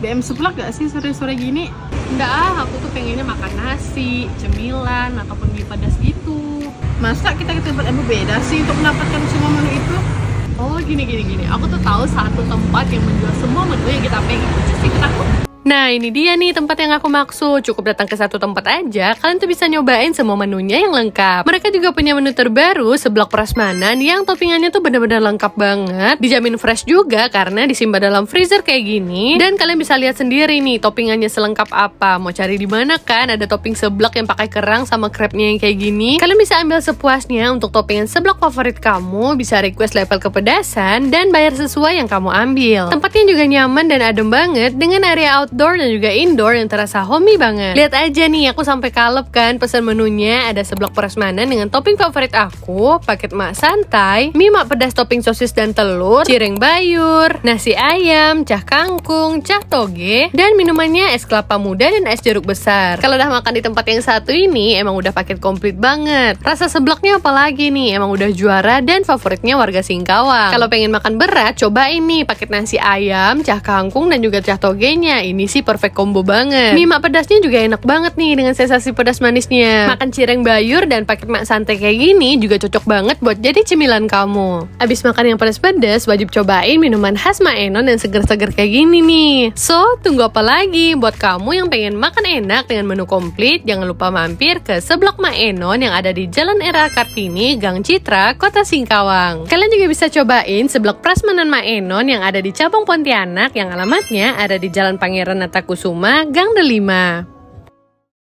BM seblak gak sih sore-sore gini? Enggak ah, aku tuh pengennya makan nasi, cemilan, ataupun mie pedas gitu Masa kita ke tempat yang berbeda sih untuk mendapatkan semua menu itu? Oh gini gini gini, aku tuh tahu satu tempat yang menjual semua menu yang kita pengen Itu Nah, ini dia nih tempat yang aku maksud. Cukup datang ke satu tempat aja, kalian tuh bisa nyobain semua menunya yang lengkap. Mereka juga punya menu terbaru, seblak prasmanan, yang toppingannya tuh bener-bener lengkap banget. Dijamin fresh juga, karena disimpan dalam freezer kayak gini. Dan kalian bisa lihat sendiri nih, toppingannya selengkap apa. Mau cari di mana kan? Ada topping seblak yang pakai kerang sama crabnya yang kayak gini. Kalian bisa ambil sepuasnya untuk toppingan seblak favorit kamu, bisa request level kepedasan, dan bayar sesuai yang kamu ambil. Tempatnya juga nyaman dan adem banget dengan area out outdoor dan juga indoor yang terasa homey banget. Lihat aja nih, aku sampai kalep kan pesan menunya ada seblak prasmanan dengan topping favorit aku, paket mak santai, mie mak pedas topping sosis dan telur, cireng bayur, nasi ayam, cah kangkung, cah toge, dan minumannya es kelapa muda dan es jeruk besar. Kalau udah makan di tempat yang satu ini, emang udah paket komplit banget. Rasa seblaknya apalagi nih, emang udah juara dan favoritnya warga Singkawang. Kalau pengen makan berat, coba ini paket nasi ayam, cah kangkung, dan juga cah togenya. Ini ini sih perfect combo banget. Mie mak pedasnya juga enak banget nih dengan sensasi pedas manisnya. Makan cireng bayur dan pakai mak santai kayak gini juga cocok banget buat jadi cemilan kamu. Abis makan yang pedas-pedas, wajib cobain minuman khas Maenon yang seger-seger kayak gini nih. So, tunggu apa lagi? Buat kamu yang pengen makan enak dengan menu komplit, jangan lupa mampir ke seblak Maenon yang ada di Jalan Era Kartini, Gang Citra, Kota Singkawang. Kalian juga bisa cobain seblak prasmanan Maenon yang ada di Cabang Pontianak yang alamatnya ada di Jalan Pangeran Renata Kusuma, Gang Delima.